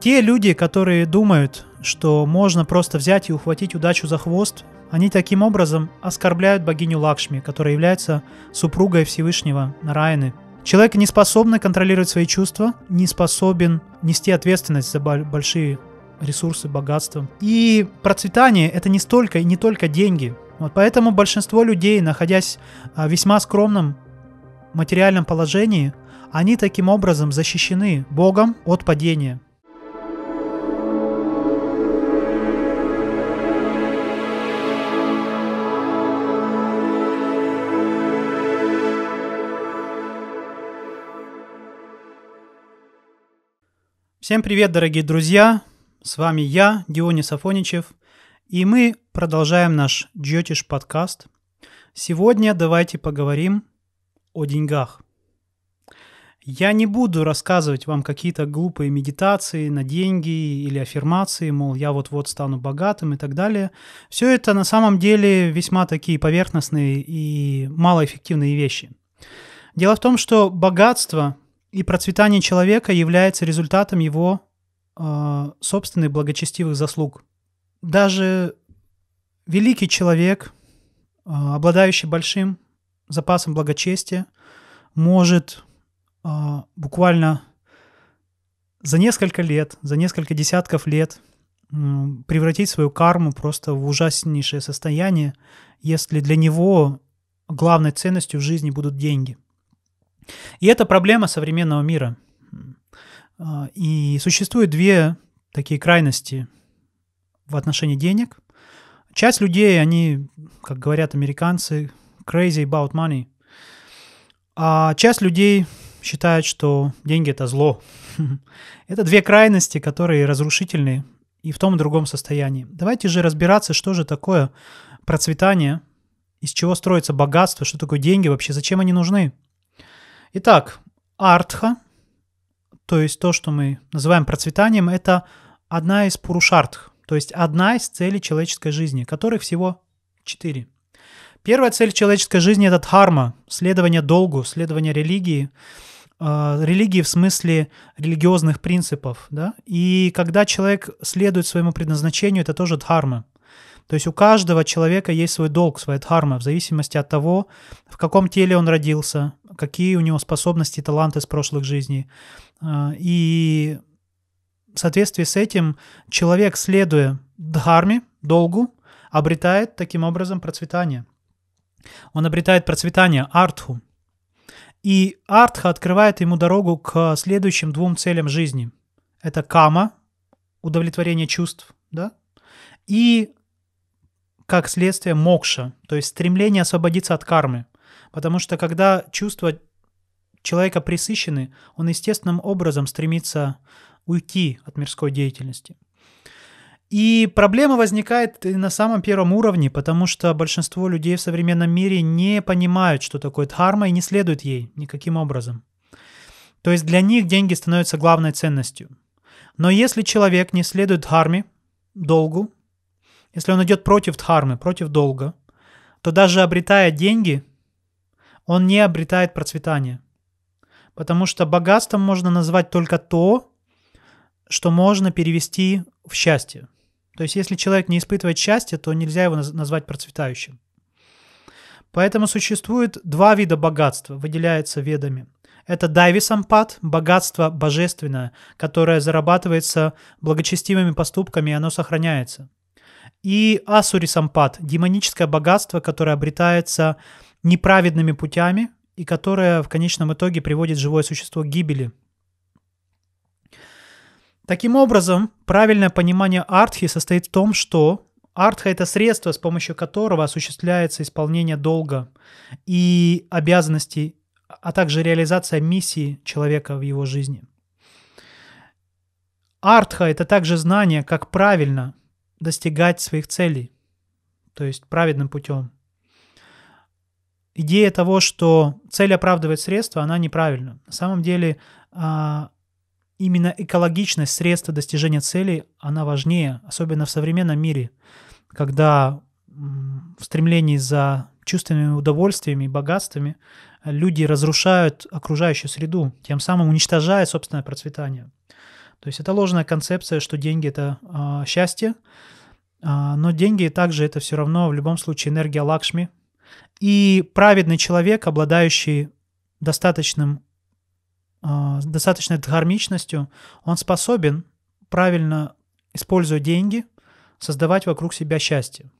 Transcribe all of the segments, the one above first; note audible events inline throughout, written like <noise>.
Те люди, которые думают, что можно просто взять и ухватить удачу за хвост, они таким образом оскорбляют богиню Лакшми, которая является супругой Всевышнего Нараяны. Человек не способен контролировать свои чувства, не способен нести ответственность за большие ресурсы, богатство. И процветание — это не столько и не только деньги. Вот поэтому большинство людей, находясь а, в весьма скромном материальном положении, они таким образом защищены Богом от падения. Всем привет, дорогие друзья! С вами я, Дионис Афоничев, и мы продолжаем наш Джотиш подкаст. Сегодня давайте поговорим о деньгах. Я не буду рассказывать вам какие-то глупые медитации на деньги или аффирмации, мол, я вот-вот стану богатым и так далее. Все это на самом деле весьма такие поверхностные и малоэффективные вещи. Дело в том, что богатство и процветание человека является результатом его э, собственных благочестивых заслуг. Даже великий человек, э, обладающий большим запасом благочестия, может э, буквально за несколько лет, за несколько десятков лет э, превратить свою карму просто в ужаснейшее состояние, если для него главной ценностью в жизни будут деньги – и это проблема современного мира. А, и существует две такие крайности в отношении денег. Часть людей, они, как говорят американцы, crazy about money. А часть людей считает, что деньги это зло. <laughs> это две крайности, которые разрушительны и в том и другом состоянии. Давайте же разбираться, что же такое процветание, из чего строится богатство, что такое деньги вообще, зачем они нужны. Итак, артха, то есть то, что мы называем процветанием, это одна из пурушартх, то есть одна из целей человеческой жизни, которых всего четыре. Первая цель человеческой жизни – это дхарма, следование долгу, следование религии, э, религии в смысле религиозных принципов. Да? И когда человек следует своему предназначению, это тоже дхарма – то есть у каждого человека есть свой долг, своя дхарма, в зависимости от того, в каком теле он родился, какие у него способности таланты с прошлых жизней. А, и в соответствии с этим человек, следуя дхарме, долгу, обретает таким образом процветание. Он обретает процветание артху. И артха открывает ему дорогу к следующим двум целям жизни. Это кама, удовлетворение чувств, да, и как следствие мокша, то есть стремление освободиться от кармы. Потому что когда чувства человека присыщены, он естественным образом стремится уйти от мирской деятельности. И проблема возникает на самом первом уровне, потому что большинство людей в современном мире не понимают, что такое дхарма и не следуют ей никаким образом. То есть для них деньги становятся главной ценностью. Но если человек не следует дхарме, долгу, если он идет против дхармы, против долга, то даже обретая деньги, он не обретает процветание. Потому что богатством можно назвать только то, что можно перевести в счастье. То есть если человек не испытывает счастья, то нельзя его назвать процветающим. Поэтому существует два вида богатства, выделяются ведами. Это дайвисампад, богатство божественное, которое зарабатывается благочестивыми поступками, и оно сохраняется. И Асури Сампад – демоническое богатство, которое обретается неправедными путями и которое в конечном итоге приводит живое существо к гибели. Таким образом, правильное понимание артхи состоит в том, что артха – это средство, с помощью которого осуществляется исполнение долга и обязанностей, а также реализация миссии человека в его жизни. Артха – это также знание, как правильно – достигать своих целей, то есть праведным путем. Идея того, что цель оправдывает средства, она неправильна. На самом деле а, именно экологичность средства достижения цели, она важнее, особенно в современном мире, когда в стремлении за чувственными удовольствиями и богатствами люди разрушают окружающую среду, тем самым уничтожая собственное процветание – то есть это ложная концепция, что деньги это а, счастье, а, но деньги также это все равно в любом случае энергия лакшми. И праведный человек, обладающий достаточным, а, достаточной дхармичностью, он способен правильно используя деньги, создавать вокруг себя счастье.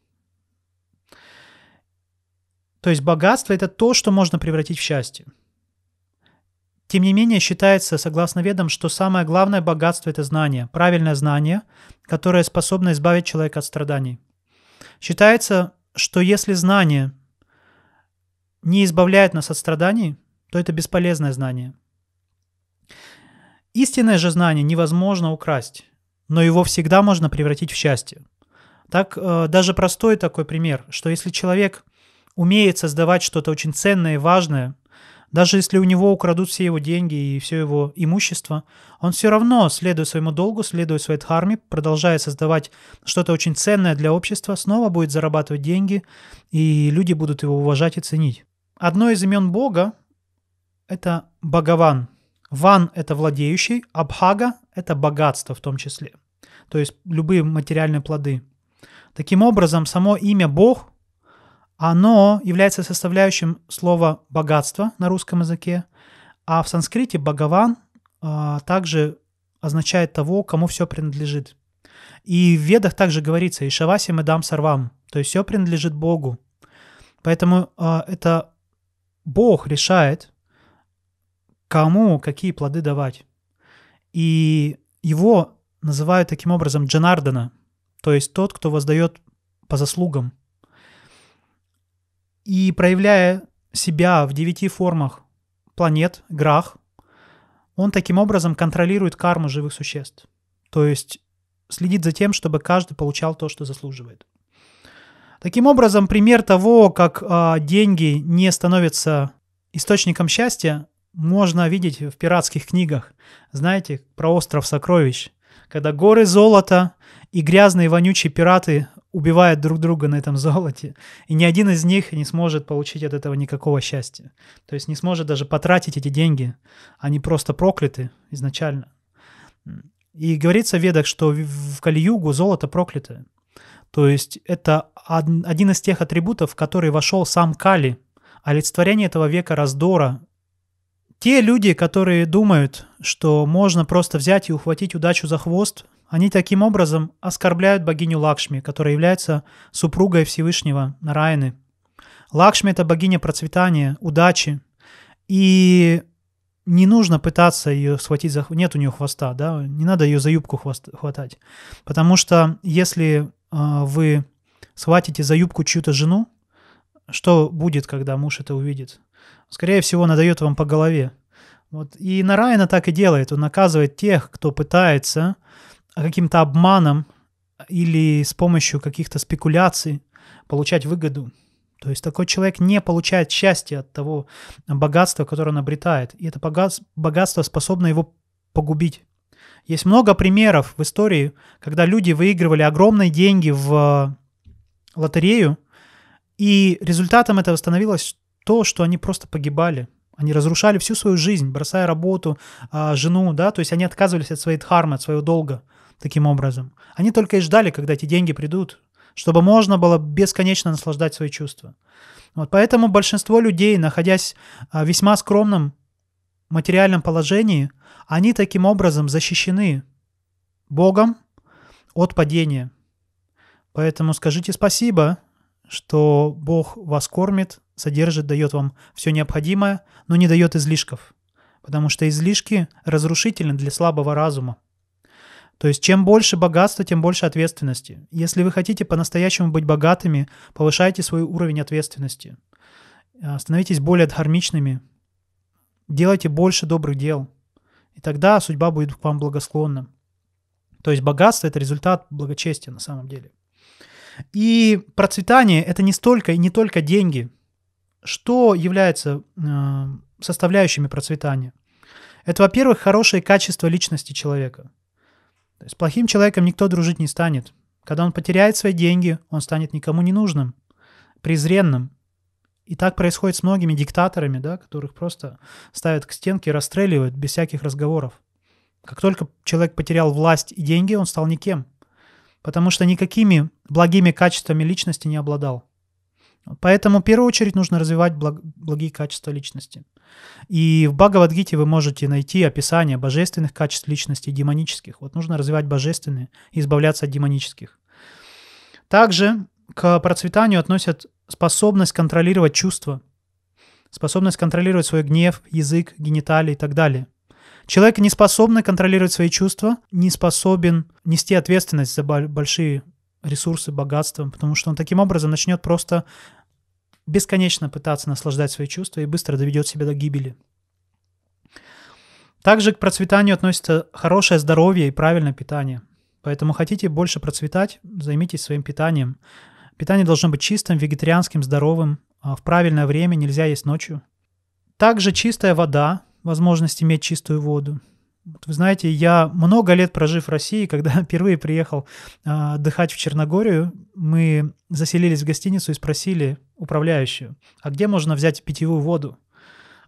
То есть богатство это то, что можно превратить в счастье. Тем не менее, считается, согласно ведам, что самое главное богатство – это знание, правильное знание, которое способно избавить человека от страданий. Считается, что если знание не избавляет нас от страданий, то это бесполезное знание. Истинное же знание невозможно украсть, но его всегда можно превратить в счастье. Так, э, даже простой такой пример, что если человек умеет создавать что-то очень ценное и важное – даже если у него украдут все его деньги и все его имущество, он все равно, следуя своему долгу, следуя своей дхарме, продолжая создавать что-то очень ценное для общества, снова будет зарабатывать деньги, и люди будут его уважать и ценить. Одно из имен Бога – это Бхагаван. Ван – это владеющий, Абхага – это богатство в том числе. То есть любые материальные плоды. Таким образом, само имя Бог оно является составляющим слова «богатство» на русском языке, а в санскрите богован а, также означает того, кому все принадлежит. И в ведах также говорится «Ишаваси медам сарвам», то есть все принадлежит Богу. Поэтому а, это Бог решает, кому какие плоды давать. И его называют таким образом Джанардана, то есть тот, кто воздает по заслугам – и проявляя себя в девяти формах планет, грах, он таким образом контролирует карму живых существ. То есть следит за тем, чтобы каждый получал то, что заслуживает. Таким образом, пример того, как э, деньги не становятся источником счастья, можно видеть в пиратских книгах. Знаете, про остров сокровищ, когда горы золота и грязные вонючие пираты убивают друг друга на этом золоте, и ни один из них не сможет получить от этого никакого счастья. То есть не сможет даже потратить эти деньги, они просто прокляты изначально. И говорится в ведах, что в Кали-югу золото проклятое. То есть это один из тех атрибутов, в который вошел сам Кали, олицетворение этого века раздора. Те люди, которые думают, что можно просто взять и ухватить удачу за хвост, они таким образом оскорбляют богиню Лакшми, которая является супругой Всевышнего Нараяны. Лакшми – это богиня процветания, удачи. И не нужно пытаться ее схватить за... Нет у нее хвоста, да? Не надо ее за юбку хвост... хватать. Потому что если э, вы схватите за юбку чью-то жену, что будет, когда муж это увидит? Скорее всего, она дает вам по голове. Вот. И Нараяна так и делает. Он наказывает тех, кто пытается каким-то обманом или с помощью каких-то спекуляций получать выгоду. То есть такой человек не получает счастья от того богатства, которое он обретает. И это богатство способно его погубить. Есть много примеров в истории, когда люди выигрывали огромные деньги в э, лотерею, и результатом этого становилось то, что они просто погибали. Они разрушали всю свою жизнь, бросая работу, а, жену, да, то есть они отказывались от своей дхармы, от своего долга – таким образом. Они только и ждали, когда эти деньги придут, чтобы можно было бесконечно наслаждать свои чувства. Вот поэтому большинство людей, находясь а, в весьма скромном материальном положении, они таким образом защищены Богом от падения. Поэтому скажите спасибо, что Бог вас кормит, содержит, дает вам все необходимое, но не дает излишков, потому что излишки разрушительны для слабого разума. То есть чем больше богатства, тем больше ответственности. Если вы хотите по-настоящему быть богатыми, повышайте свой уровень ответственности. А, становитесь более дхармичными, делайте больше добрых дел, и тогда судьба будет к вам благосклонна. То есть богатство – это результат благочестия на самом деле. И процветание – это не столько и не только деньги. Что является а, составляющими процветания? Это, во-первых, хорошее качество личности человека – то есть плохим человеком никто дружить не станет. Когда он потеряет свои деньги, он станет никому не нужным, презренным. И так происходит с многими диктаторами, да, которых просто ставят к стенке и расстреливают без всяких разговоров. Как только человек потерял власть и деньги, он стал никем, потому что никакими благими качествами личности не обладал. Поэтому в первую очередь нужно развивать благ... благие качества личности – и в Бхагавадгите вы можете найти описание божественных качеств личности, демонических. Вот нужно развивать божественные и избавляться от демонических. Также к процветанию относят способность контролировать чувства, способность контролировать свой гнев, язык, гениталии и так далее. Человек, не способный контролировать свои чувства, не способен нести ответственность за большие ресурсы, богатства, потому что он таким образом начнет просто бесконечно пытаться наслаждать свои чувства и быстро доведет себя до гибели. Также к процветанию относится хорошее здоровье и правильное питание. Поэтому хотите больше процветать, займитесь своим питанием. Питание должно быть чистым, вегетарианским, здоровым. А в правильное время нельзя есть ночью. Также чистая вода, возможность иметь чистую воду. Вы знаете, я много лет прожив в России, <laughs> когда впервые приехал а, отдыхать в Черногорию, мы заселились в гостиницу и спросили управляющую, а где можно взять питьевую воду?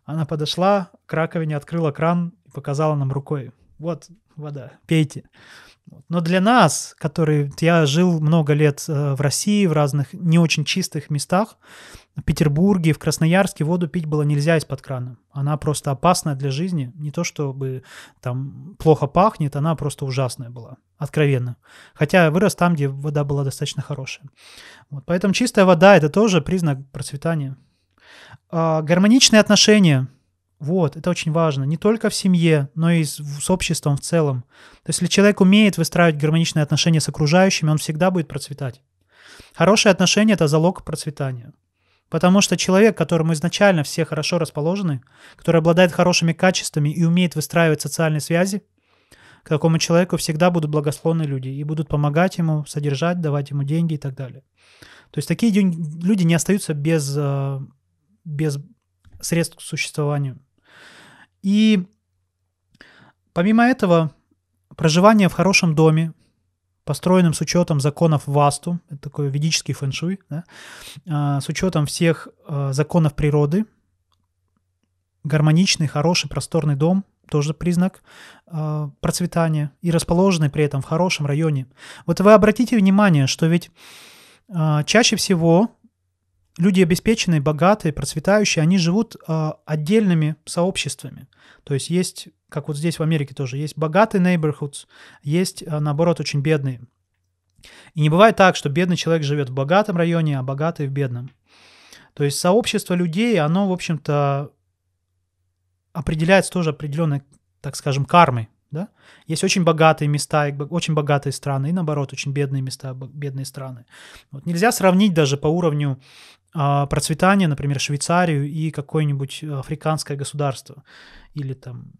Она подошла к раковине, открыла кран и показала нам рукой. Вот вода, пейте. Но для нас, которые я жил много лет э, в России, в разных не очень чистых местах, в Петербурге, в Красноярске воду пить было нельзя из-под крана. Она просто опасна для жизни. Не то чтобы там плохо пахнет, она просто ужасная была, откровенно. Хотя вырос там, где вода была достаточно хорошая. Вот. Поэтому чистая вода – это тоже признак процветания. А, гармоничные отношения – вот, это очень важно. Не только в семье, но и с, с обществом в целом. То есть, если человек умеет выстраивать гармоничные отношения с окружающими, он всегда будет процветать. Хорошие отношения – это залог процветания. Потому что человек, которому изначально все хорошо расположены, который обладает хорошими качествами и умеет выстраивать социальные связи, к такому человеку всегда будут благословны люди и будут помогать ему, содержать, давать ему деньги и так далее. То есть такие люди не остаются без, а, без средств к существованию. И помимо этого, проживание в хорошем доме, построенным с учетом законов Васту, это такой ведический фэншуй, да, а, с учетом всех а, законов природы, гармоничный, хороший, просторный дом, тоже признак э, процветания, и расположенный при этом в хорошем районе. Вот вы обратите внимание, что ведь э, чаще всего люди обеспеченные, богатые, процветающие, они живут э, отдельными сообществами. То есть есть, как вот здесь в Америке тоже, есть богатые neighborhoods, есть, а, наоборот, очень бедные. И не бывает так, что бедный человек живет в богатом районе, а богатый в бедном. То есть сообщество людей, оно, в общем-то, определяется тоже определенной, так скажем, кармой. Да? Есть очень богатые места, очень богатые страны, и наоборот, очень бедные места, бедные страны. Вот нельзя сравнить даже по уровню а, процветание, например, Швейцарию и какое-нибудь э, африканское государство или там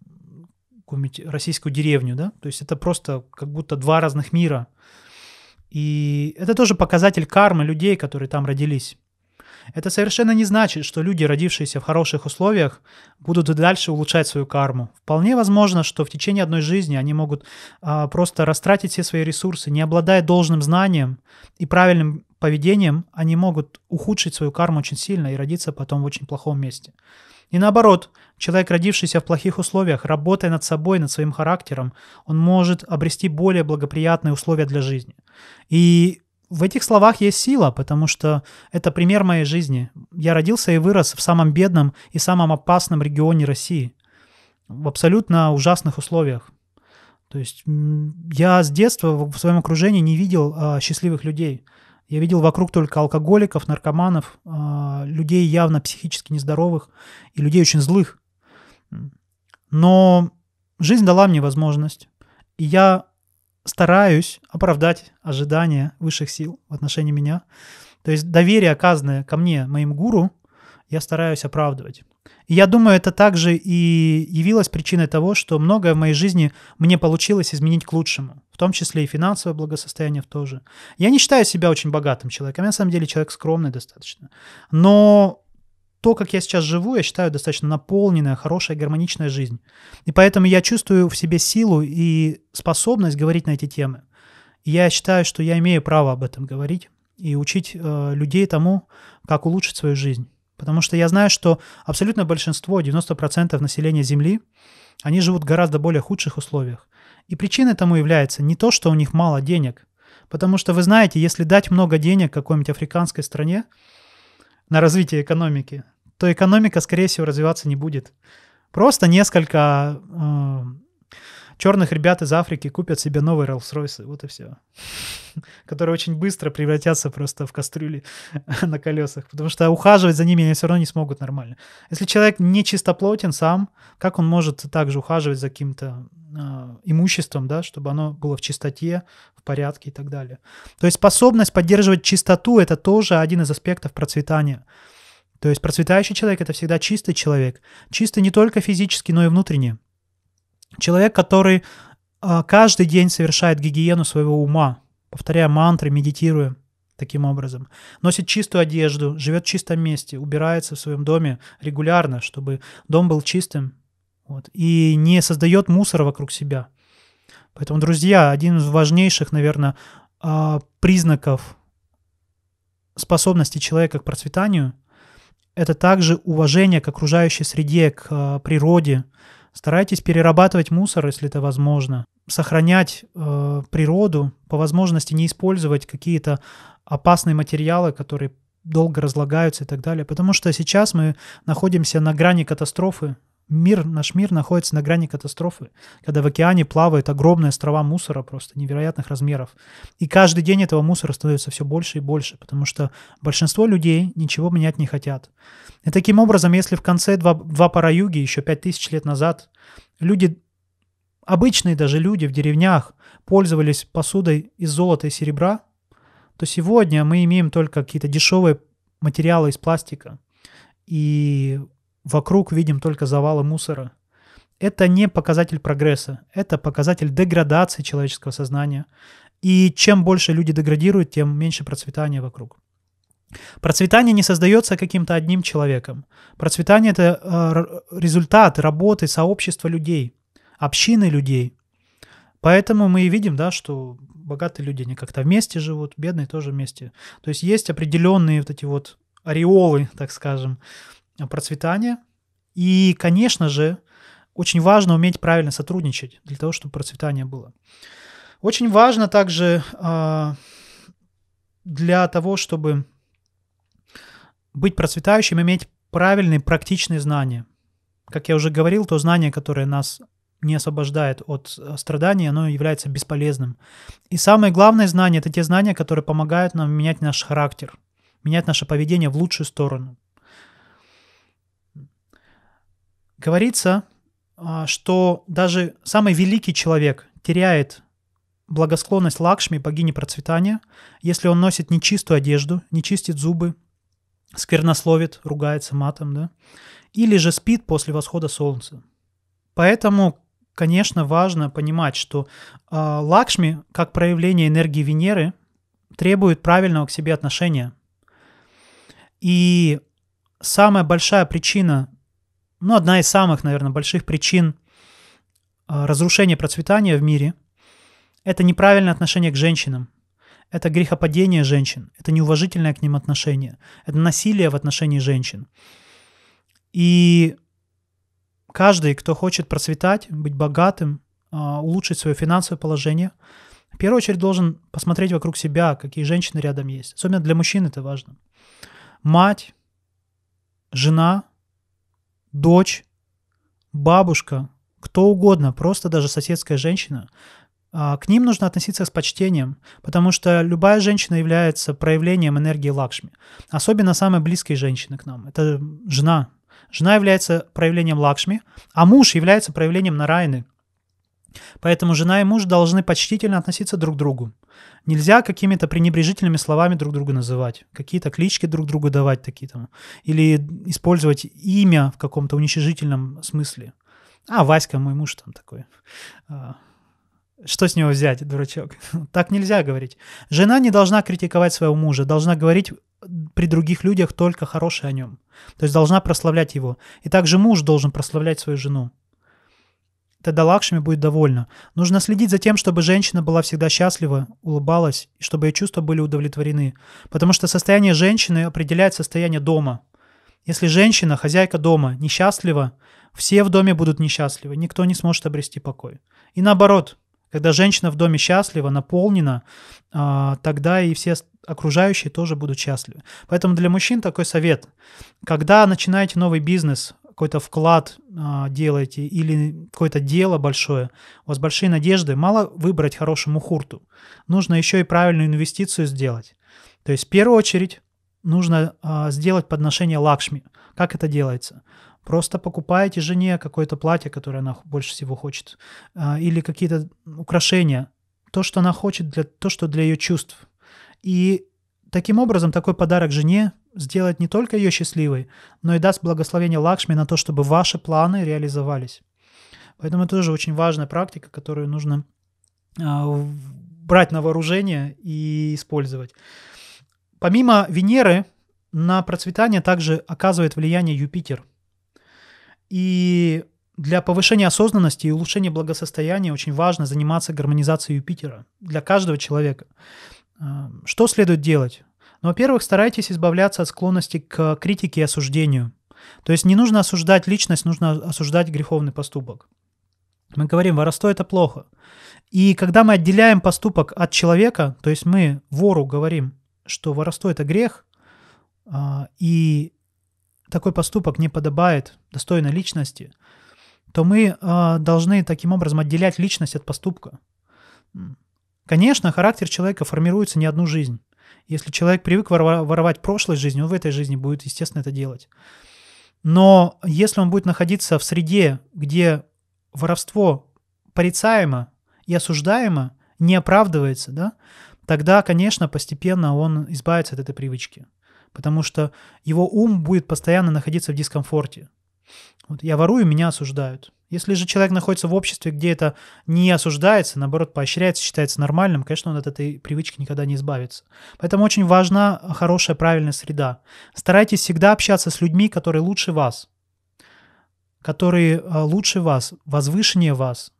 какую-нибудь российскую деревню, да, то есть это просто как будто два разных мира. И это тоже показатель кармы людей, которые там родились. Это совершенно не значит, что люди, родившиеся в хороших условиях, будут и дальше улучшать свою карму. Вполне возможно, что в течение одной жизни они могут а, просто растратить все свои ресурсы, не обладая должным знанием и правильным поведением, они могут ухудшить свою карму очень сильно и родиться потом в очень плохом месте. И наоборот, человек, родившийся в плохих условиях, работая над собой, над своим характером, он может обрести более благоприятные условия для жизни. И в этих словах есть сила, потому что это пример моей жизни. Я родился и вырос в самом бедном и самом опасном регионе России, в абсолютно ужасных условиях. То есть я с детства в своем окружении не видел а, счастливых людей. Я видел вокруг только алкоголиков, наркоманов, а, людей явно психически нездоровых и людей очень злых. Но жизнь дала мне возможность. И я стараюсь оправдать ожидания высших сил в отношении меня. То есть доверие, оказанное ко мне, моим гуру, я стараюсь оправдывать. И я думаю, это также и явилось причиной того, что многое в моей жизни мне получилось изменить к лучшему, в том числе и финансовое благосостояние тоже. Я не считаю себя очень богатым человеком, я на самом деле человек скромный достаточно. Но то, как я сейчас живу, я считаю достаточно наполненная, хорошая, гармоничная жизнь. И поэтому я чувствую в себе силу и способность говорить на эти темы. И я считаю, что я имею право об этом говорить и учить э, людей тому, как улучшить свою жизнь. Потому что я знаю, что абсолютное большинство, 90% населения Земли, они живут в гораздо более худших условиях. И причиной тому является не то, что у них мало денег, потому что вы знаете, если дать много денег какой-нибудь африканской стране, на развитие экономики, то экономика, скорее всего, развиваться не будет. Просто несколько э, черных ребят из Африки купят себе новые Rolls-Royce, вот и все. Которые очень быстро превратятся просто в кастрюли <laughs> на колесах, потому что ухаживать за ними они все равно не смогут нормально. Если человек не чистоплотен сам, как он может также ухаживать за каким-то а, имуществом, да, чтобы оно было в чистоте, в порядке и так далее. То есть способность поддерживать чистоту – это тоже один из аспектов процветания. То есть процветающий человек – это всегда чистый человек. Чистый не только физически, но и внутренне. Человек, который а, каждый день совершает гигиену своего ума, повторяя мантры, медитируя таким образом. Носит чистую одежду, живет в чистом месте, убирается в своем доме регулярно, чтобы дом был чистым. Вот, и не создает мусора вокруг себя. Поэтому, друзья, один из важнейших, наверное, а, признаков способности человека к процветанию – это также уважение к окружающей среде, к а, природе, Старайтесь перерабатывать мусор, если это возможно. Сохранять э, природу, по возможности не использовать какие-то опасные материалы, которые долго разлагаются и так далее. Потому что сейчас мы находимся на грани катастрофы мир, наш мир находится на грани катастрофы, когда в океане плавают огромные острова мусора просто невероятных размеров. И каждый день этого мусора становится все больше и больше, потому что большинство людей ничего менять не хотят. И таким образом, если в конце два, два пара юги, еще пять тысяч лет назад, люди, обычные даже люди в деревнях, пользовались посудой из золота и серебра, то сегодня мы имеем только какие-то дешевые материалы из пластика. И Вокруг видим только завалы мусора. Это не показатель прогресса, это показатель деградации человеческого сознания. И чем больше люди деградируют, тем меньше процветания вокруг. Процветание не создается каким-то одним человеком. Процветание — это э, результат работы сообщества людей, общины людей. Поэтому мы и видим, да, что богатые люди, они как-то вместе живут, бедные тоже вместе. То есть есть определенные вот эти вот ореолы, так скажем, Э, процветания. И, конечно же, очень важно уметь правильно сотрудничать для того, чтобы процветание было. Очень важно также э, для того, чтобы быть процветающим, иметь правильные практичные знания. Как я уже говорил, то знание, которое нас не освобождает от э, страданий, оно является бесполезным. И самое главное знание – это те знания, которые помогают нам менять наш характер, менять наше поведение в лучшую сторону – Говорится, а, что даже самый великий человек теряет благосклонность Лакшми, богини процветания, если он носит нечистую одежду, не чистит зубы, сквернословит, ругается матом, да, или же спит после восхода солнца. Поэтому, конечно, важно понимать, что э, Лакшми, как проявление энергии Венеры, требует правильного к себе отношения. И самая большая причина ну, одна из самых, наверное, больших причин а, разрушения процветания в мире – это неправильное отношение к женщинам, это грехопадение женщин, это неуважительное к ним отношение, это насилие в отношении женщин. И каждый, кто хочет процветать, быть богатым, а, улучшить свое финансовое положение, в первую очередь должен посмотреть вокруг себя, какие женщины рядом есть. Особенно для мужчин это важно. Мать, жена, дочь, бабушка, кто угодно, просто даже соседская женщина, а, к ним нужно относиться с почтением, потому что любая женщина является проявлением энергии Лакшми, особенно самые близкие женщины к нам. Это жена. Жена является проявлением Лакшми, а муж является проявлением Нарайны – Поэтому жена и муж должны почтительно относиться друг к другу. Нельзя какими-то пренебрежительными словами друг друга называть, какие-то клички друг другу давать такие там, или использовать имя в каком-то уничижительном смысле. А, Васька, мой муж там такой. А, что с него взять, дурачок? <laughs> Так нельзя говорить. Жена не должна критиковать своего мужа, должна говорить при других людях только хорошее о нем. То есть должна прославлять его. И также муж должен прославлять свою жену. Тогда Лакшми будет довольна. Нужно следить за тем, чтобы женщина была всегда счастлива, улыбалась, и чтобы ее чувства были удовлетворены. Потому что состояние женщины определяет состояние дома. Если женщина, хозяйка дома, несчастлива, все в доме будут несчастливы, никто не сможет обрести покой. И наоборот, когда женщина в доме счастлива, наполнена, а, тогда и все окружающие тоже будут счастливы. Поэтому для мужчин такой совет. Когда начинаете новый бизнес, какой-то вклад а, делаете или какое-то дело большое, у вас большие надежды, мало выбрать хорошему хурту. Нужно еще и правильную инвестицию сделать. То есть в первую очередь нужно а, сделать подношение лакшми. Как это делается? Просто покупаете жене какое-то платье, которое она больше всего хочет, а, или какие-то украшения, то, что она хочет, для, то, что для ее чувств. И таким образом такой подарок жене сделает не только ее счастливой, но и даст благословение Лакшми на то, чтобы ваши планы реализовались. Поэтому это тоже очень важная практика, которую нужно а, брать на вооружение и использовать. Помимо Венеры, на процветание также оказывает влияние Юпитер. И для повышения осознанности и улучшения благосостояния очень важно заниматься гармонизацией Юпитера для каждого человека. А, что следует делать? Но, во-первых, старайтесь избавляться от склонности к критике и осуждению. То есть не нужно осуждать личность, нужно осуждать греховный поступок. Мы говорим, воровство это плохо. И когда мы отделяем поступок от человека, то есть мы вору говорим, что воровство это грех, а, и такой поступок не подобает достойной личности, то мы а, должны таким образом отделять личность от поступка. Конечно, характер человека формируется не одну жизнь. Если человек привык воровать прошлой жизни, он в этой жизни будет, естественно, это делать. Но если он будет находиться в среде, где воровство порицаемо и осуждаемо, не оправдывается, да, тогда, конечно, постепенно он избавится от этой привычки. Потому что его ум будет постоянно находиться в дискомфорте. Вот я ворую, меня осуждают. Если же человек находится в обществе, где это не осуждается, наоборот, поощряется, считается нормальным, конечно, он от этой привычки никогда не избавится. Поэтому очень важна хорошая, правильная среда. Старайтесь всегда общаться с людьми, которые лучше вас, которые а, лучше вас, возвышеннее вас,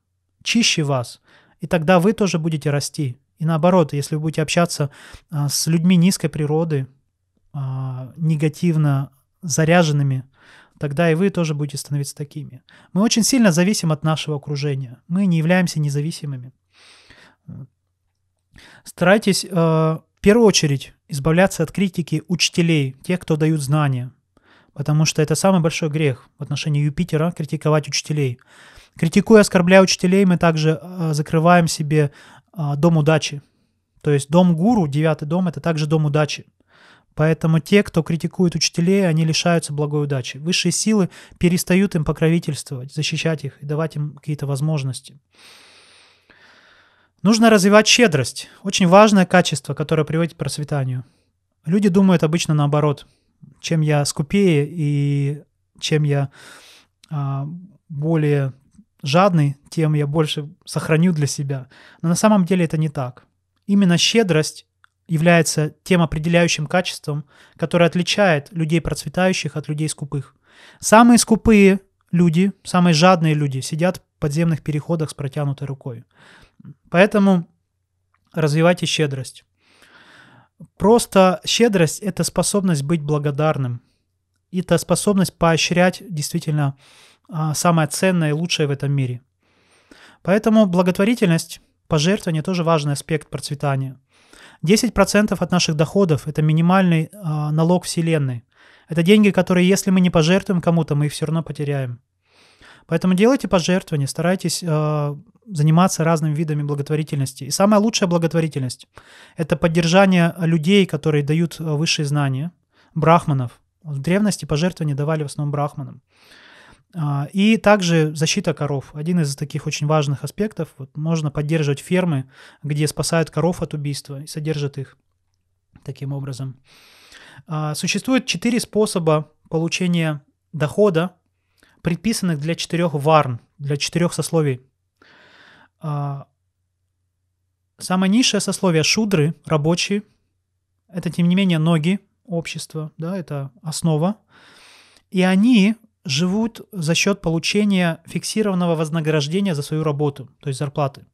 чище вас. И тогда вы тоже будете расти. И наоборот, если вы будете общаться а, с людьми низкой природы, а, негативно заряженными, тогда и вы тоже будете становиться такими. Мы очень сильно зависим от нашего окружения. Мы не являемся независимыми. Старайтесь э, в первую очередь избавляться от критики учителей, тех, кто дают знания. Потому что это самый большой грех в отношении Юпитера – критиковать учителей. Критикуя, оскорбляя учителей, мы также э, закрываем себе э, дом удачи. То есть дом гуру, девятый дом – это также дом удачи – Поэтому те, кто критикует учителей, они лишаются благой удачи. Высшие силы перестают им покровительствовать, защищать их и давать им какие-то возможности. Нужно развивать щедрость. Очень важное качество, которое приводит к просветанию. Люди думают обычно наоборот. Чем я скупее и чем я а, более жадный, тем я больше сохраню для себя. Но на самом деле это не так. Именно щедрость является тем определяющим качеством, которое отличает людей процветающих от людей скупых. Самые скупые люди, самые жадные люди сидят в подземных переходах с протянутой рукой. Поэтому развивайте щедрость. Просто щедрость – это способность быть благодарным. Это способность поощрять действительно а, самое ценное и лучшее в этом мире. Поэтому благотворительность Пожертвования тоже важный аспект процветания. 10% от наших доходов – это минимальный а, налог Вселенной. Это деньги, которые, если мы не пожертвуем кому-то, мы их все равно потеряем. Поэтому делайте пожертвования, старайтесь э, заниматься разными видами благотворительности. И самая лучшая благотворительность – это поддержание людей, которые дают а, высшие знания, брахманов. В древности пожертвования давали в основном брахманам. А, и также защита коров. Один из таких очень важных аспектов. Вот можно поддерживать фермы, где спасают коров от убийства и содержат их таким образом. А, существует четыре способа получения дохода, предписанных для четырех варн, для четырех сословий. А, самое низшее сословие – шудры, рабочие. Это, тем не менее, ноги общества, да, это основа. И они живут за счет получения фиксированного вознаграждения за свою работу, то есть зарплаты.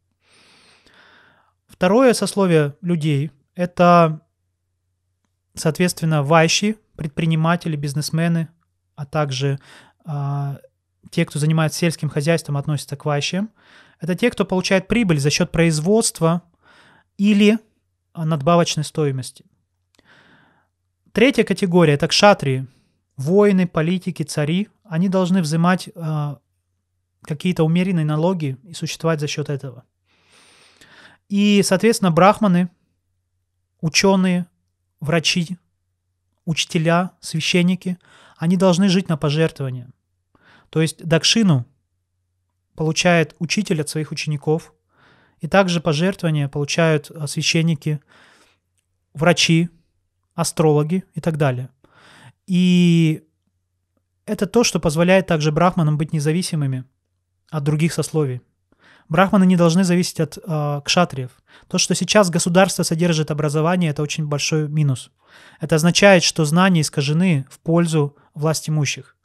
Второе сословие людей – это, соответственно, вайщи, предприниматели, бизнесмены, а также а, те, кто занимается сельским хозяйством, относятся к вайщам. Это те, кто получает прибыль за счет производства или а, надбавочной стоимости. Третья категория – это кшатрии – воины, политики, цари, они должны взимать э, какие-то умеренные налоги и существовать за счет этого. И, соответственно, брахманы, ученые, врачи, учителя, священники, они должны жить на пожертвования. То есть дакшину получает учитель от своих учеников, и также пожертвования получают э, священники, врачи, астрологи и так далее. И это то, что позволяет также брахманам быть независимыми от других сословий. Брахманы не должны зависеть от э, кшатриев. То, что сейчас государство содержит образование, это очень большой минус. Это означает, что знания искажены в пользу власть имущих.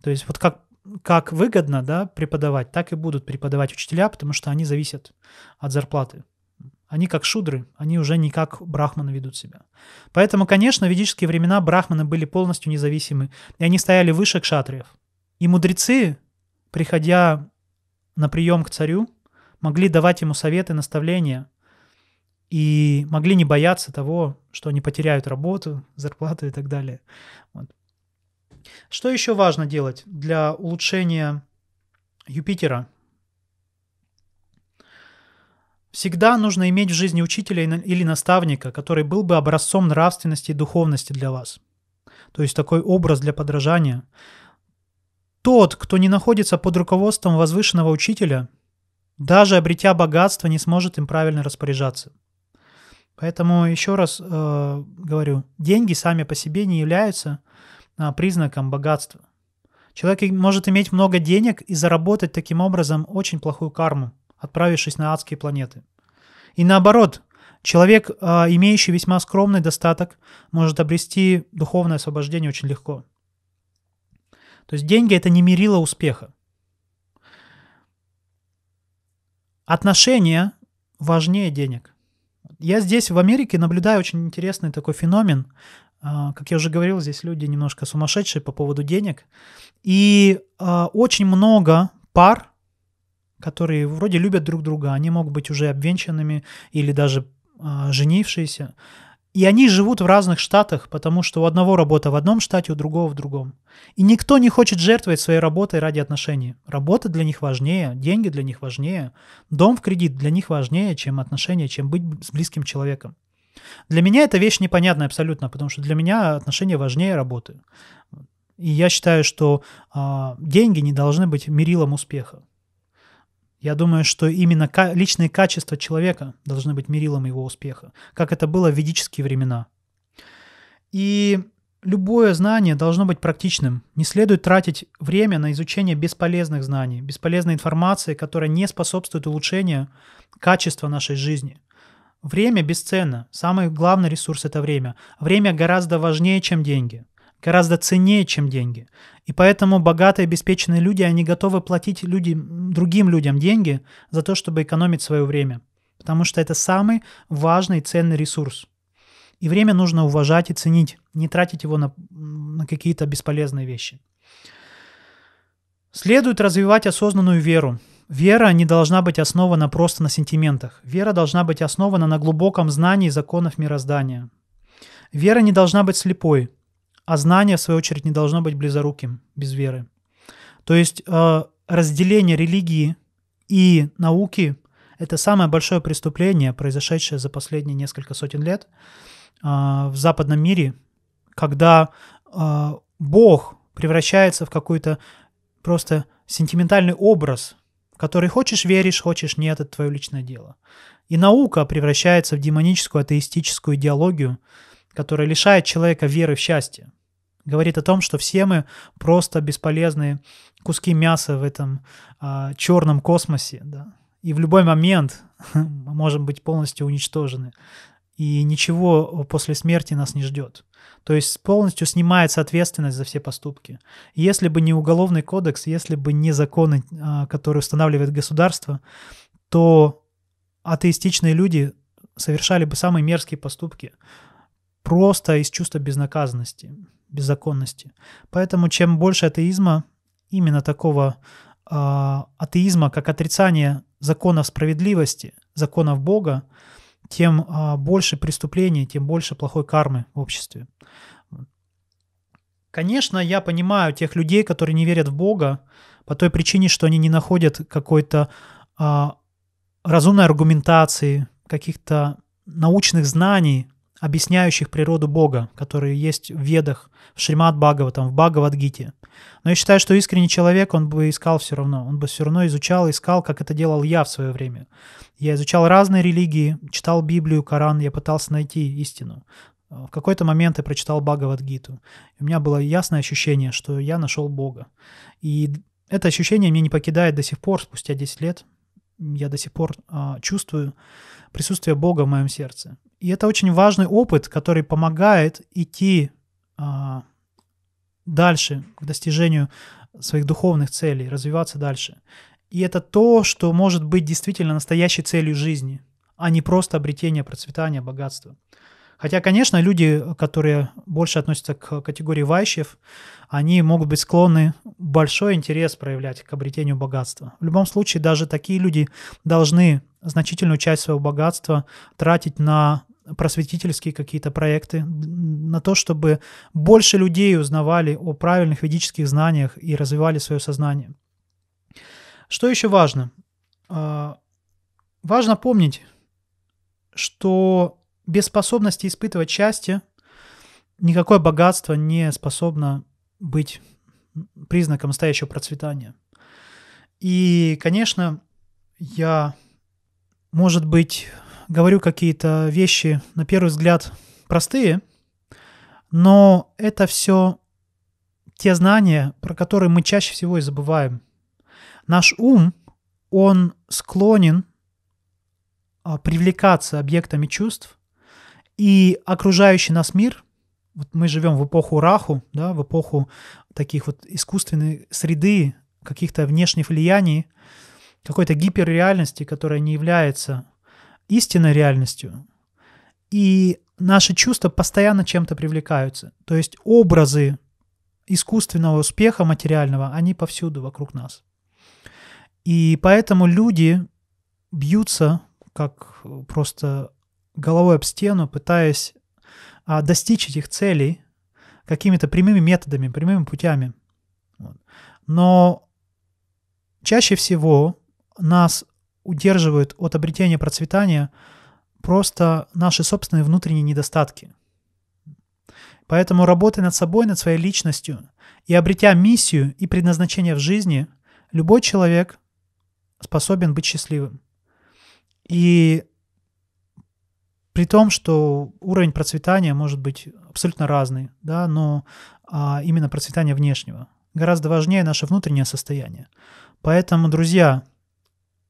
То есть вот как, как выгодно да, преподавать, так и будут преподавать учителя, потому что они зависят от зарплаты. Они как шудры, они уже не как брахманы ведут себя. Поэтому, конечно, в ведические времена брахманы были полностью независимы, и они стояли выше кшатриев. И мудрецы, приходя на прием к царю, могли давать ему советы, наставления, и могли не бояться того, что они потеряют работу, <laughs> зарплату и так далее. Вот. Что еще важно делать для улучшения Юпитера Всегда нужно иметь в жизни учителя или наставника, который был бы образцом нравственности и духовности для вас. То есть такой образ для подражания. Тот, кто не находится под руководством возвышенного учителя, даже обретя богатство, не сможет им правильно распоряжаться. Поэтому еще раз э, говорю, деньги сами по себе не являются э, признаком богатства. Человек может иметь много денег и заработать таким образом очень плохую карму отправившись на адские планеты. И наоборот, человек, а, имеющий весьма скромный достаток, может обрести духовное освобождение очень легко. То есть деньги это не мерило успеха. Отношения важнее денег. Я здесь в Америке наблюдаю очень интересный такой феномен. А, как я уже говорил, здесь люди немножко сумасшедшие по поводу денег. И а, очень много пар которые вроде любят друг друга, они могут быть уже обвенчанными или даже э, женившиеся. И они живут в разных штатах, потому что у одного работа в одном штате, у другого в другом. И никто не хочет жертвовать своей работой ради отношений. Работа для них важнее, деньги для них важнее, дом в кредит для них важнее, чем отношения, чем быть с близким человеком. Для меня эта вещь непонятная абсолютно, потому что для меня отношения важнее работы. И я считаю, что э, деньги не должны быть мерилом успеха. Я думаю, что именно ка- личные качества человека должны быть мерилом его успеха, как это было в ведические времена. И любое знание должно быть практичным. Не следует тратить время на изучение бесполезных знаний, бесполезной информации, которая не способствует улучшению качества нашей жизни. Время бесценно. Самый главный ресурс – это время. Время гораздо важнее, чем деньги – гораздо ценнее, чем деньги. И поэтому богатые, обеспеченные люди, они готовы платить люди, другим людям деньги за то, чтобы экономить свое время. Потому что это самый важный и ценный ресурс. И время нужно уважать и ценить, не тратить его на, на какие-то бесполезные вещи. Следует развивать осознанную веру. Вера не должна быть основана просто на сентиментах. Вера должна быть основана на глубоком знании законов мироздания. Вера не должна быть слепой. А знание, в свою очередь, не должно быть близоруким без веры. То есть э, разделение религии и науки – это самое большое преступление, произошедшее за последние несколько сотен лет э, в западном мире, когда э, Бог превращается в какой-то просто сентиментальный образ, который хочешь веришь, хочешь нет, это твое личное дело. И наука превращается в демоническую атеистическую идеологию, которая лишает человека веры в счастье говорит о том, что все мы просто бесполезные куски мяса в этом а, черном космосе, да, и в любой момент <laughs> мы можем быть полностью уничтожены, и ничего после смерти нас не ждет. То есть полностью снимается ответственность за все поступки. Если бы не уголовный кодекс, если бы не законы, а, которые устанавливает государство, то атеистичные люди совершали бы самые мерзкие поступки просто из чувства безнаказанности беззаконности. Поэтому чем больше атеизма, именно такого э, атеизма, как отрицание законов справедливости, законов Бога, тем э, больше преступлений, тем больше плохой кармы в обществе. Конечно, я понимаю тех людей, которые не верят в Бога, по той причине, что они не находят какой-то э, разумной аргументации, каких-то научных знаний объясняющих природу Бога, которые есть в Ведах, в Шримад Бхагаватам, в Бхагавадгите. Но я считаю, что искренний человек, он бы искал все равно, он бы все равно изучал, искал, как это делал я в свое время. Я изучал разные религии, читал Библию, Коран, я пытался найти истину. В какой-то момент я прочитал Бхагавадгиту. У меня было ясное ощущение, что я нашел Бога. И это ощущение меня не покидает до сих пор, спустя 10 лет. Я до сих пор а, чувствую, присутствие Бога в моем сердце. И это очень важный опыт, который помогает идти а, дальше к достижению своих духовных целей, развиваться дальше. И это то, что может быть действительно настоящей целью жизни, а не просто обретение процветания, богатства. Хотя, конечно, люди, которые больше относятся к категории вайщев, они могут быть склонны большой интерес проявлять к обретению богатства. В любом случае, даже такие люди должны значительную часть своего богатства тратить на просветительские какие-то проекты, на то, чтобы больше людей узнавали о правильных ведических знаниях и развивали свое сознание. Что еще важно? А, важно помнить, что без способности испытывать счастье никакое богатство не способно быть признаком настоящего процветания. И, конечно, я может быть, говорю какие-то вещи, на первый взгляд, простые, но это все те знания, про которые мы чаще всего и забываем. Наш ум, он склонен а, привлекаться объектами чувств, и окружающий нас мир, вот мы живем в эпоху раху, да, в эпоху таких вот искусственной среды, каких-то внешних влияний, какой-то гиперреальности, которая не является истинной реальностью. И наши чувства постоянно чем-то привлекаются. То есть образы искусственного успеха материального, они повсюду вокруг нас. И поэтому люди бьются, как просто головой об стену, пытаясь а, достичь этих целей какими-то прямыми методами, прямыми путями. Но чаще всего нас удерживают от обретения процветания просто наши собственные внутренние недостатки. Поэтому работая над собой, над своей личностью и обретя миссию и предназначение в жизни, любой человек способен быть счастливым. И при том, что уровень процветания может быть абсолютно разный, да, но а, именно процветание внешнего. Гораздо важнее наше внутреннее состояние. Поэтому, друзья,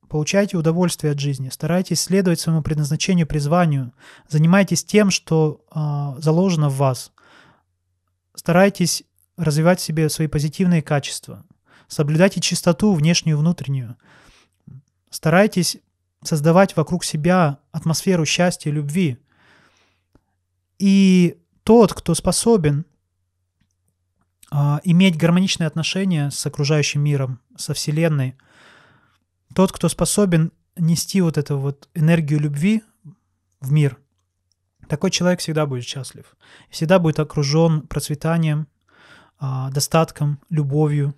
Получайте удовольствие от жизни, старайтесь следовать своему предназначению, призванию, занимайтесь тем, что э, заложено в вас. Старайтесь развивать в себе свои позитивные качества, соблюдайте чистоту внешнюю и внутреннюю. Старайтесь создавать вокруг себя атмосферу счастья и любви. И тот, кто способен э, иметь гармоничные отношения с окружающим миром, со Вселенной, тот, кто способен нести вот эту вот энергию любви в мир, такой человек всегда будет счастлив, всегда будет окружен процветанием, а, достатком, любовью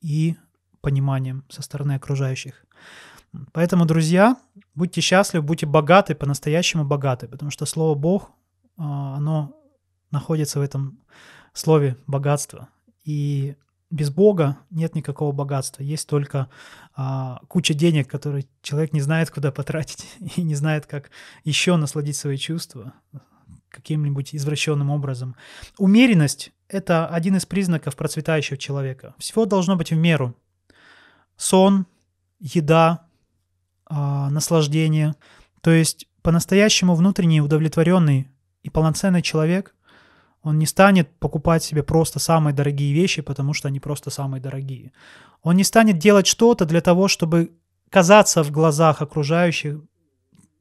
и пониманием со стороны окружающих. Поэтому, друзья, будьте счастливы, будьте богаты, по-настоящему богаты, потому что слово Бог, а, оно находится в этом слове богатство. И без Бога нет никакого богатства, есть только а, куча денег, которые человек не знает, куда потратить, <laughs> и не знает, как еще насладить свои чувства каким-нибудь извращенным образом. Умеренность – это один из признаков процветающего человека. Всего должно быть в меру. Сон, еда, а, наслаждение. То есть по-настоящему внутренний удовлетворенный и полноценный человек – он не станет покупать себе просто самые дорогие вещи, потому что они просто самые дорогие. Он не станет делать что-то для того, чтобы казаться в глазах окружающих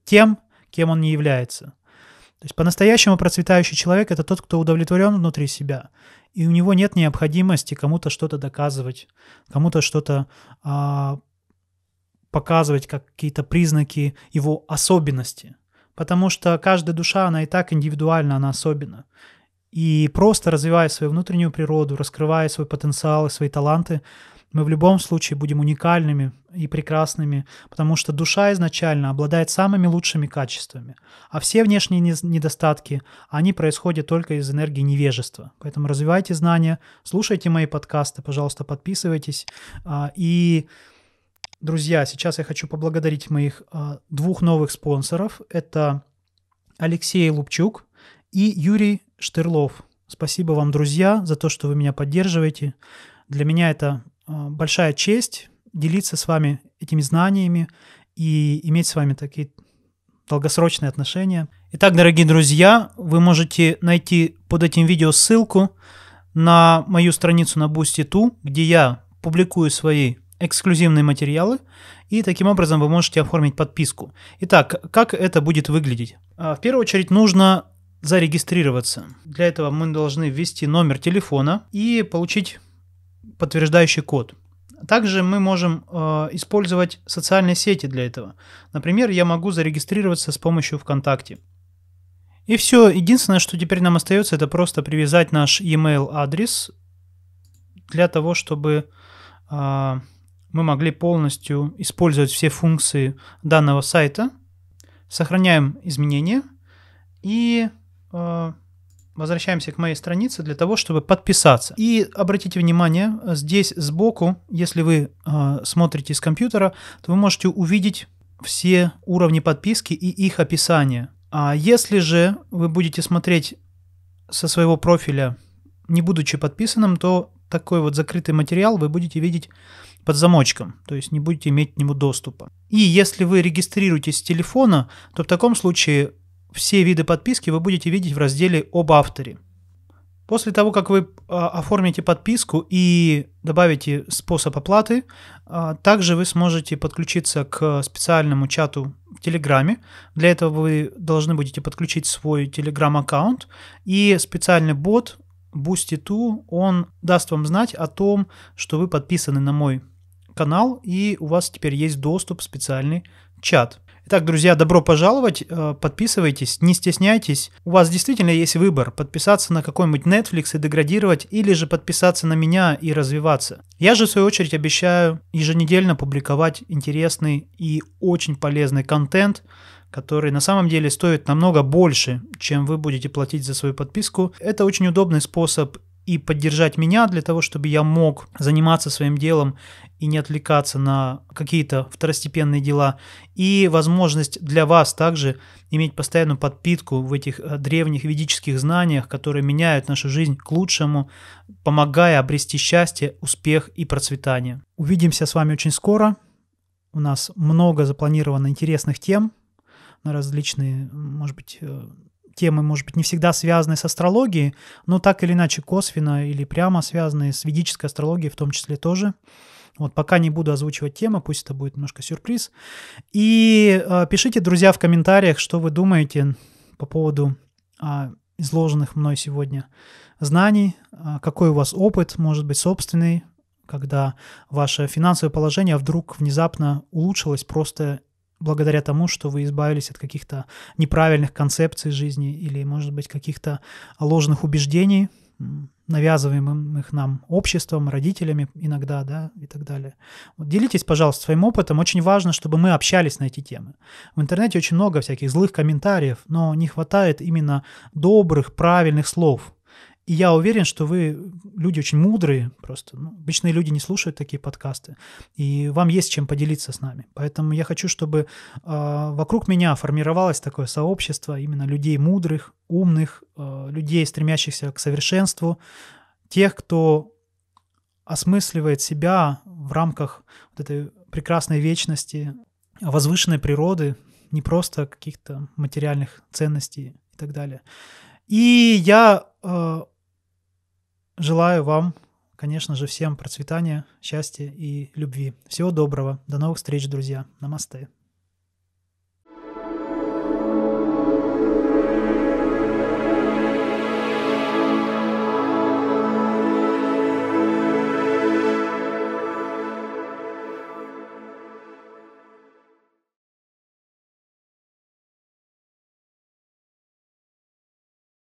тем, кем он не является. То есть по-настоящему процветающий человек – это тот, кто удовлетворен внутри себя, и у него нет необходимости кому-то что-то доказывать, кому-то что-то а, показывать, как какие-то признаки его особенности. Потому что каждая душа, она и так индивидуальна, она особенна. И просто развивая свою внутреннюю природу, раскрывая свой потенциал и свои таланты, мы в любом случае будем уникальными и прекрасными, потому что душа изначально обладает самыми лучшими качествами, а все внешние недостатки, они происходят только из энергии невежества. Поэтому развивайте знания, слушайте мои подкасты, пожалуйста, подписывайтесь. А, и, друзья, сейчас я хочу поблагодарить моих а, двух новых спонсоров. Это Алексей Лупчук и Юрий Штырлов. Спасибо вам, друзья, за то, что вы меня поддерживаете. Для меня это а, большая честь делиться с вами этими знаниями и иметь с вами такие долгосрочные отношения. Итак, дорогие друзья, вы можете найти под этим видео ссылку на мою страницу на Boosty2, где я публикую свои эксклюзивные материалы, и таким образом вы можете оформить подписку. Итак, как это будет выглядеть? А, в первую очередь нужно зарегистрироваться. Для этого мы должны ввести номер телефона и получить подтверждающий код. Также мы можем э, использовать социальные сети для этого. Например, я могу зарегистрироваться с помощью ВКонтакте. И все. Единственное, что теперь нам остается, это просто привязать наш email адрес для того, чтобы э, мы могли полностью использовать все функции данного сайта. Сохраняем изменения и Э, возвращаемся к моей странице для того, чтобы подписаться. И обратите внимание, э, здесь сбоку, если вы э, смотрите с компьютера, то вы можете увидеть все уровни подписки и их описание. А если же вы будете смотреть со своего профиля, не будучи подписанным, то такой вот закрытый материал вы будете видеть под замочком, то есть не будете иметь к нему доступа. И если вы регистрируетесь с телефона, то в таком случае все виды подписки вы будете видеть в разделе «Об авторе». После того, как вы а, оформите подписку и добавите способ оплаты, а, также вы сможете подключиться к специальному чату в Телеграме. Для этого вы должны будете подключить свой Телеграм-аккаунт и специальный бот Boosty2, он даст вам знать о том, что вы подписаны на мой канал и у вас теперь есть доступ в специальный чат. Так, друзья, добро пожаловать. Э, подписывайтесь, не стесняйтесь. У вас действительно есть выбор подписаться на какой-нибудь Netflix и деградировать, или же подписаться на меня и развиваться. Я же, в свою очередь, обещаю еженедельно публиковать интересный и очень полезный контент, который на самом деле стоит намного больше, чем вы будете платить за свою подписку. Это очень удобный способ и поддержать меня для того, чтобы я мог заниматься своим делом и не отвлекаться на какие-то второстепенные дела. И возможность для вас также иметь постоянную подпитку в этих э, древних ведических знаниях, которые меняют нашу жизнь к лучшему, помогая обрести счастье, успех и процветание. Увидимся с вами очень скоро. У нас много запланировано интересных тем на различные, может быть, э, темы, может быть, не всегда связанные с астрологией, но так или иначе косвенно или прямо связанные с ведической астрологией в том числе тоже. Вот пока не буду озвучивать темы, пусть это будет немножко сюрприз. И э, пишите, друзья, в комментариях, что вы думаете по поводу э, изложенных мной сегодня знаний, э, какой у вас опыт, может быть, собственный, когда ваше финансовое положение вдруг внезапно улучшилось просто благодаря тому, что вы избавились от каких-то неправильных концепций жизни или, может быть, каких-то ложных убеждений, навязываемых нам обществом, родителями иногда, да, и так далее. Вот делитесь, пожалуйста, своим опытом. Очень важно, чтобы мы общались на эти темы. В интернете очень много всяких злых комментариев, но не хватает именно добрых, правильных слов – и я уверен, что вы люди очень мудрые, просто ну, обычные люди не слушают такие подкасты, и вам есть чем поделиться с нами. Поэтому я хочу, чтобы э, вокруг меня формировалось такое сообщество именно людей мудрых, умных, э, людей, стремящихся к совершенству, тех, кто осмысливает себя в рамках вот этой прекрасной вечности, возвышенной природы, не просто каких-то материальных ценностей и так далее. И я э, Желаю вам, конечно же, всем процветания, счастья и любви. Всего доброго. До новых встреч, друзья. Намасте.